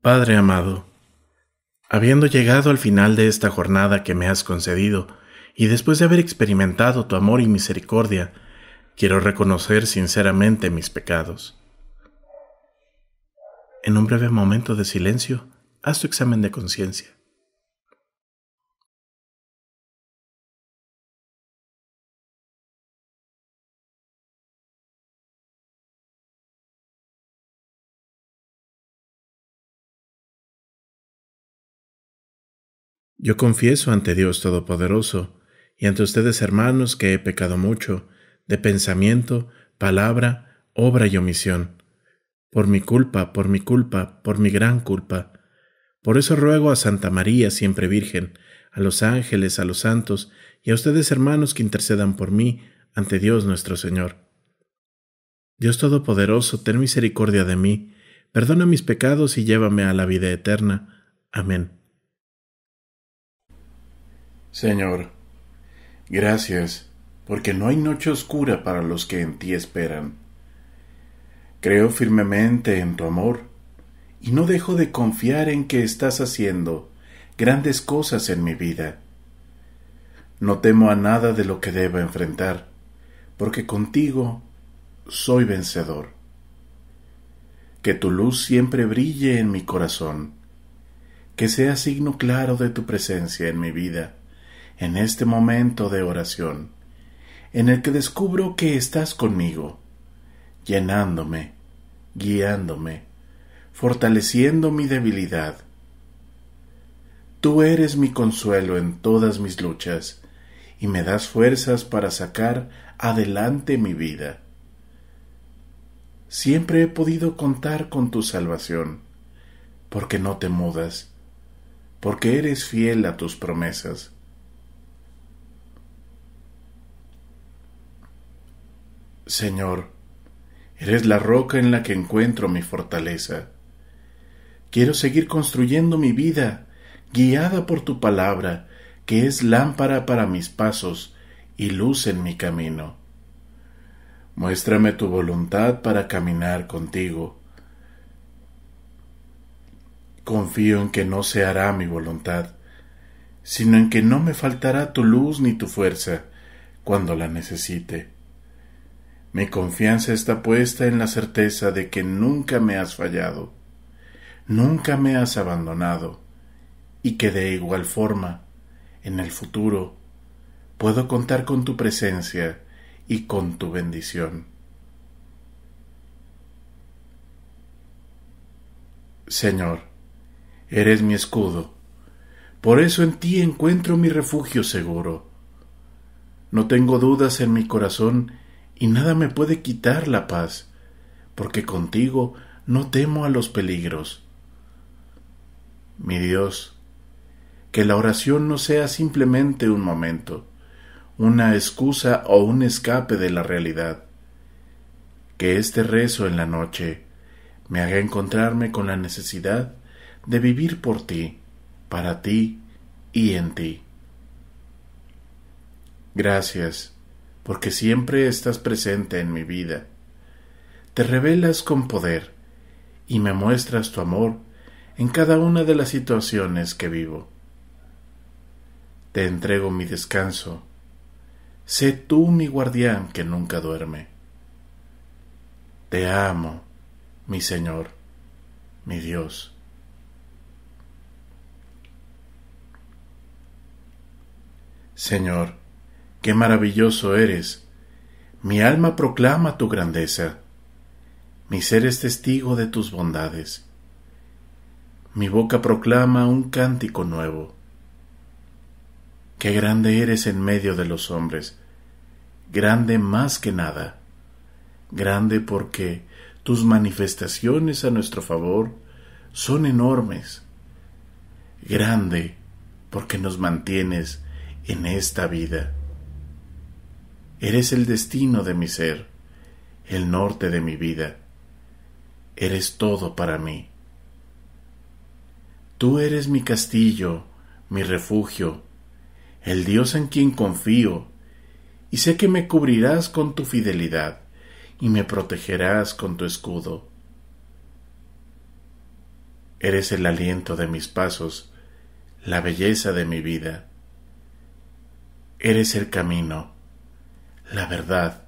Padre amado, habiendo llegado al final de esta jornada que me has concedido, y después de haber experimentado tu amor y misericordia, quiero reconocer sinceramente mis pecados. En un breve momento de silencio, Haz tu examen de conciencia. Yo confieso ante Dios Todopoderoso y ante ustedes hermanos que he pecado mucho, de pensamiento, palabra, obra y omisión. Por mi culpa, por mi culpa, por mi gran culpa por eso ruego a Santa María, siempre Virgen, a los ángeles, a los santos, y a ustedes hermanos que intercedan por mí ante Dios nuestro Señor. Dios Todopoderoso, ten misericordia de mí, perdona mis pecados y llévame a la vida eterna. Amén. Señor, gracias, porque no hay noche oscura para los que en ti esperan. Creo firmemente en tu amor y no dejo de confiar en que estás haciendo grandes cosas en mi vida. No temo a nada de lo que deba enfrentar, porque contigo soy vencedor. Que tu luz siempre brille en mi corazón, que sea signo claro de tu presencia en mi vida, en este momento de oración, en el que descubro que estás conmigo, llenándome, guiándome, fortaleciendo mi debilidad. Tú eres mi consuelo en todas mis luchas, y me das fuerzas para sacar adelante mi vida. Siempre he podido contar con tu salvación, porque no te mudas, porque eres fiel a tus promesas. Señor, eres la roca en la que encuentro mi fortaleza Quiero seguir construyendo mi vida, guiada por tu palabra, que es lámpara para mis pasos y luz en mi camino. Muéstrame tu voluntad para caminar contigo. Confío en que no se hará mi voluntad, sino en que no me faltará tu luz ni tu fuerza cuando la necesite. Mi confianza está puesta en la certeza de que nunca me has fallado nunca me has abandonado, y que de igual forma, en el futuro, puedo contar con tu presencia y con tu bendición. Señor, eres mi escudo, por eso en ti encuentro mi refugio seguro. No tengo dudas en mi corazón y nada me puede quitar la paz, porque contigo no temo a los peligros mi Dios, que la oración no sea simplemente un momento, una excusa o un escape de la realidad. Que este rezo en la noche me haga encontrarme con la necesidad de vivir por ti, para ti y en ti. Gracias, porque siempre estás presente en mi vida. Te revelas con poder y me muestras tu amor en cada una de las situaciones que vivo. Te entrego mi descanso. Sé tú mi guardián que nunca duerme. Te amo, mi Señor, mi Dios. Señor, qué maravilloso eres. Mi alma proclama tu grandeza. Mi ser es testigo de tus bondades mi boca proclama un cántico nuevo. Qué grande eres en medio de los hombres, grande más que nada, grande porque tus manifestaciones a nuestro favor son enormes, grande porque nos mantienes en esta vida. Eres el destino de mi ser, el norte de mi vida, eres todo para mí. Tú eres mi castillo, mi refugio, el Dios en quien confío, y sé que me cubrirás con tu fidelidad, y me protegerás con tu escudo. Eres el aliento de mis pasos, la belleza de mi vida. Eres el camino, la verdad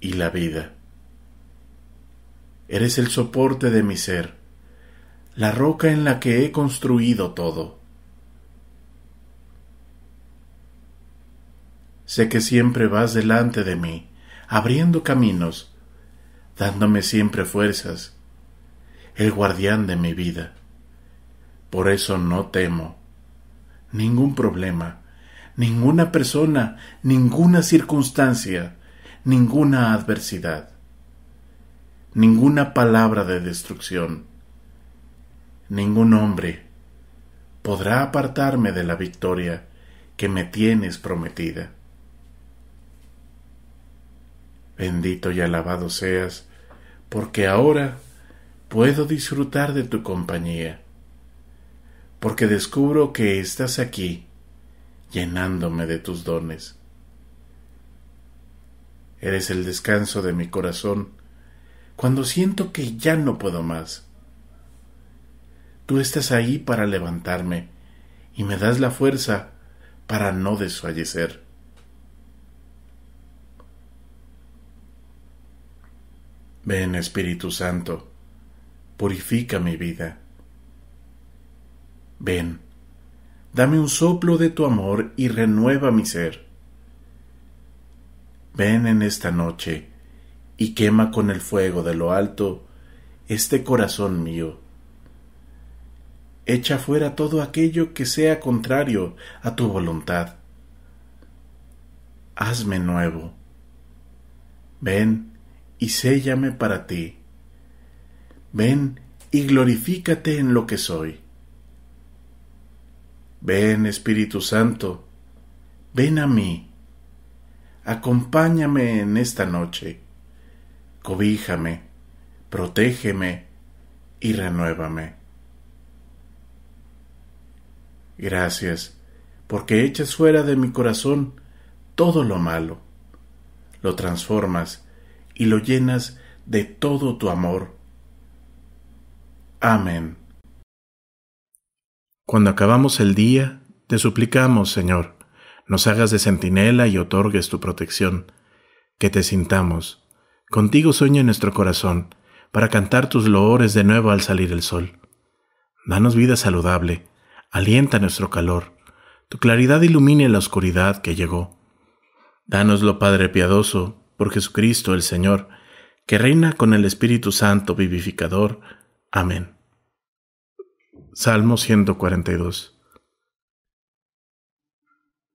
y la vida. Eres el soporte de mi ser la roca en la que he construido todo. Sé que siempre vas delante de mí, abriendo caminos, dándome siempre fuerzas, el guardián de mi vida. Por eso no temo ningún problema, ninguna persona, ninguna circunstancia, ninguna adversidad, ninguna palabra de destrucción ningún hombre podrá apartarme de la victoria que me tienes prometida. Bendito y alabado seas, porque ahora puedo disfrutar de tu compañía, porque descubro que estás aquí, llenándome de tus dones. Eres el descanso de mi corazón cuando siento que ya no puedo más Tú estás ahí para levantarme y me das la fuerza para no desfallecer. Ven Espíritu Santo, purifica mi vida. Ven, dame un soplo de tu amor y renueva mi ser. Ven en esta noche y quema con el fuego de lo alto este corazón mío Echa fuera todo aquello que sea contrario a tu voluntad. Hazme nuevo. Ven y séllame para ti. Ven y glorifícate en lo que soy. Ven Espíritu Santo, ven a mí. Acompáñame en esta noche. Cobíjame, protégeme y renuévame. Gracias, porque echas fuera de mi corazón todo lo malo, lo transformas y lo llenas de todo tu amor. Amén. Cuando acabamos el día, te suplicamos, Señor, nos hagas de centinela y otorgues tu protección, que te sintamos. Contigo sueña nuestro corazón, para cantar tus loores de nuevo al salir el sol. Danos vida saludable, alienta nuestro calor. Tu claridad ilumine la oscuridad que llegó. Danoslo, Padre piadoso, por Jesucristo el Señor, que reina con el Espíritu Santo vivificador. Amén. Salmo 142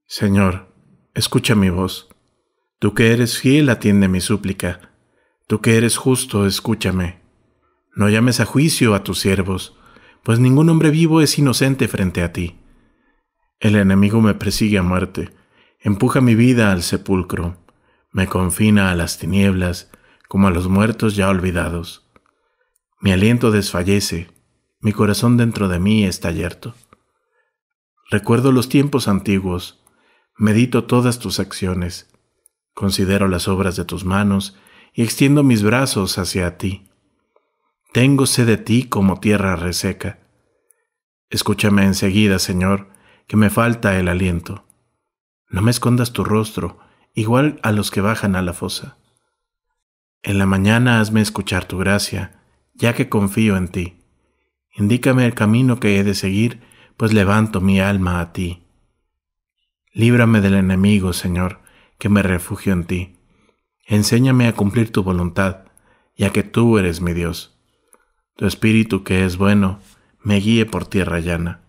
Señor, escucha mi voz. Tú que eres fiel, atiende mi súplica. Tú que eres justo, escúchame. No llames a juicio a tus siervos pues ningún hombre vivo es inocente frente a ti. El enemigo me persigue a muerte, empuja mi vida al sepulcro, me confina a las tinieblas, como a los muertos ya olvidados. Mi aliento desfallece, mi corazón dentro de mí está yerto. Recuerdo los tiempos antiguos, medito todas tus acciones, considero las obras de tus manos y extiendo mis brazos hacia ti tengo sed de ti como tierra reseca. Escúchame enseguida, Señor, que me falta el aliento. No me escondas tu rostro, igual a los que bajan a la fosa. En la mañana hazme escuchar tu gracia, ya que confío en ti. Indícame el camino que he de seguir, pues levanto mi alma a ti. Líbrame del enemigo, Señor, que me refugio en ti. Enséñame a cumplir tu voluntad, ya que tú eres mi Dios. Tu espíritu que es bueno, me guíe por tierra llana.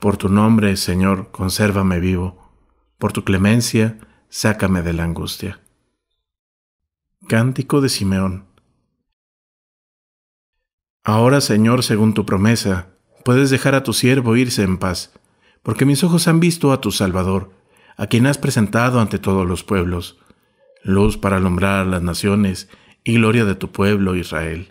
Por tu nombre, Señor, consérvame vivo. Por tu clemencia, sácame de la angustia. Cántico de Simeón. Ahora, Señor, según tu promesa, puedes dejar a tu siervo irse en paz, porque mis ojos han visto a tu Salvador, a quien has presentado ante todos los pueblos, luz para alumbrar a las naciones y gloria de tu pueblo Israel.